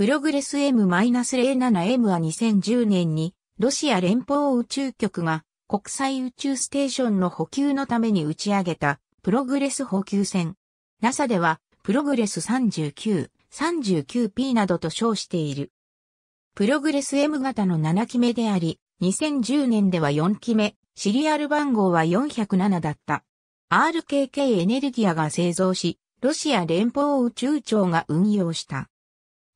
プログレス M-07M は2010年にロシア連邦宇宙局が国際宇宙ステーションの補給のために打ち上げたプログレス補給船。NASA ではプログレス39、39P などと称している。プログレス M 型の7期目であり、2010年では4期目、シリアル番号は407だった。RKK エネルギアが製造し、ロシア連邦宇宙庁が運用した。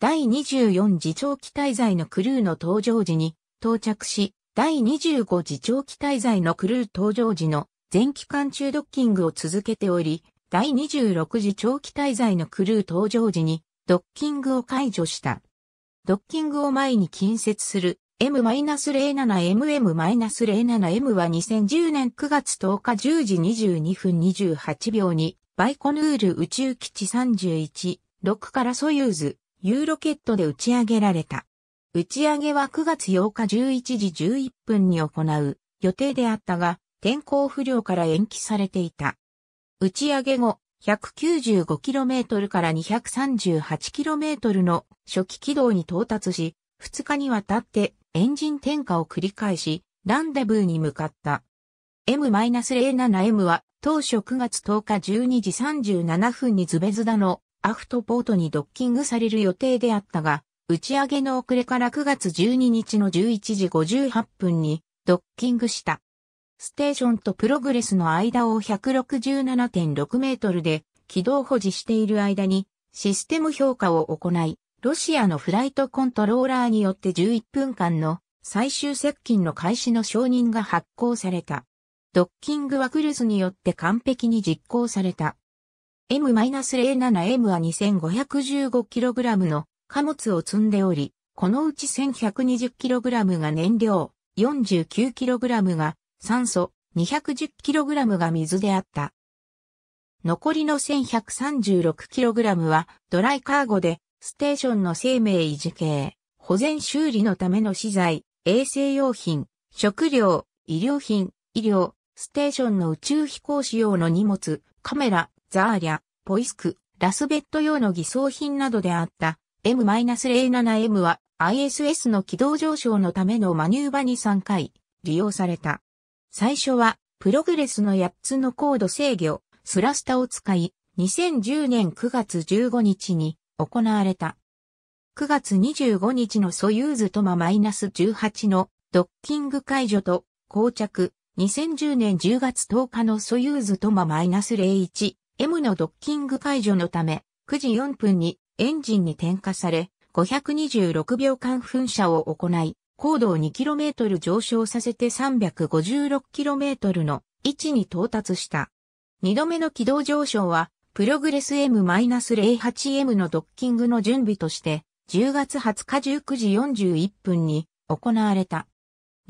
第24次長期滞在のクルーの登場時に到着し、第25次長期滞在のクルー登場時の全期間中ドッキングを続けており、第26次長期滞在のクルー登場時にドッキングを解除した。ドッキングを前に近接する M-07MM-07M は2010年9月10日10時22分28秒にバイコヌール宇宙基地316からソユーズユーロケットで打ち上げられた。打ち上げは9月8日11時11分に行う予定であったが、天候不良から延期されていた。打ち上げ後、195km から 238km の初期軌道に到達し、2日にわたってエンジン点火を繰り返し、ランデブーに向かった。M-07M は当初9月10日12時37分にズベズダのアフトポートにドッキングされる予定であったが、打ち上げの遅れから9月12日の11時58分にドッキングした。ステーションとプログレスの間を167.6メートルで軌道保持している間にシステム評価を行い、ロシアのフライトコントローラーによって11分間の最終接近の開始の承認が発行された。ドッキングはクルスによって完璧に実行された。M-07M は 2515kg の貨物を積んでおり、このうち 1120kg が燃料、49kg が酸素、210kg が水であった。残りの 1136kg はドライカーゴで、ステーションの生命維持系、保全修理のための資材、衛生用品、食料、医療品、医療、ステーションの宇宙飛行士用の荷物、カメラ、ザーリャ、ポイスク、ラスベット用の偽装品などであった M-07M は ISS の軌道上昇のためのマニューバに3回利用された。最初はプログレスの8つの高度制御、スラスタを使い、2010年9月15日に行われた。9月25日のソユーズトマ -18 のドッキング解除と膠着、2010年10月10日のソユーズトマ -01 M のドッキング解除のため、9時4分にエンジンに点火され、526秒間噴射を行い、高度を 2km 上昇させて 356km の位置に到達した。2度目の軌道上昇は、プログレス M-08M のドッキングの準備として、10月20日19時41分に行われた。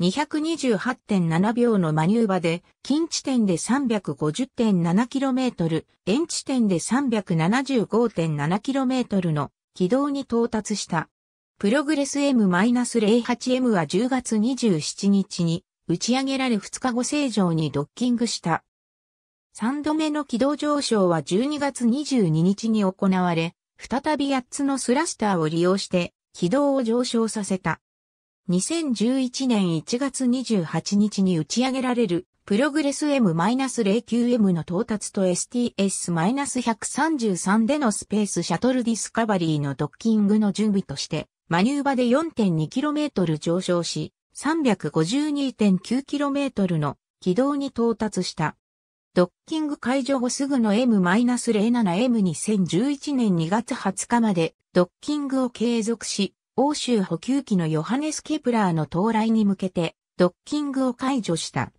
228.7秒のマニューバで、近地点で 350.7km、遠地点で 375.7km の軌道に到達した。プログレス M-08M は10月27日に打ち上げられ2日後正常にドッキングした。3度目の軌道上昇は12月22日に行われ、再び8つのスラスターを利用して軌道を上昇させた。2011年1月28日に打ち上げられるプログレス M-09M の到達と STS-133 でのスペースシャトルディスカバリーのドッキングの準備として、マニューバで 4.2km 上昇し、352.9km の軌道に到達した。ドッキング解除後すぐの M-07M2011 年2月20日までドッキングを継続し、欧州補給機のヨハネス・ケプラーの到来に向けて、ドッキングを解除した。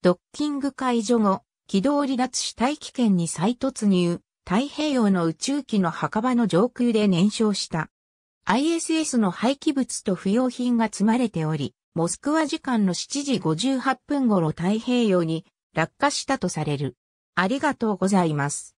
ドッキング解除後、軌道離脱し大気圏に再突入、太平洋の宇宙機の墓場の上空で燃焼した。ISS の廃棄物と不要品が積まれており、モスクワ時間の7時58分頃太平洋に落下したとされる。ありがとうございます。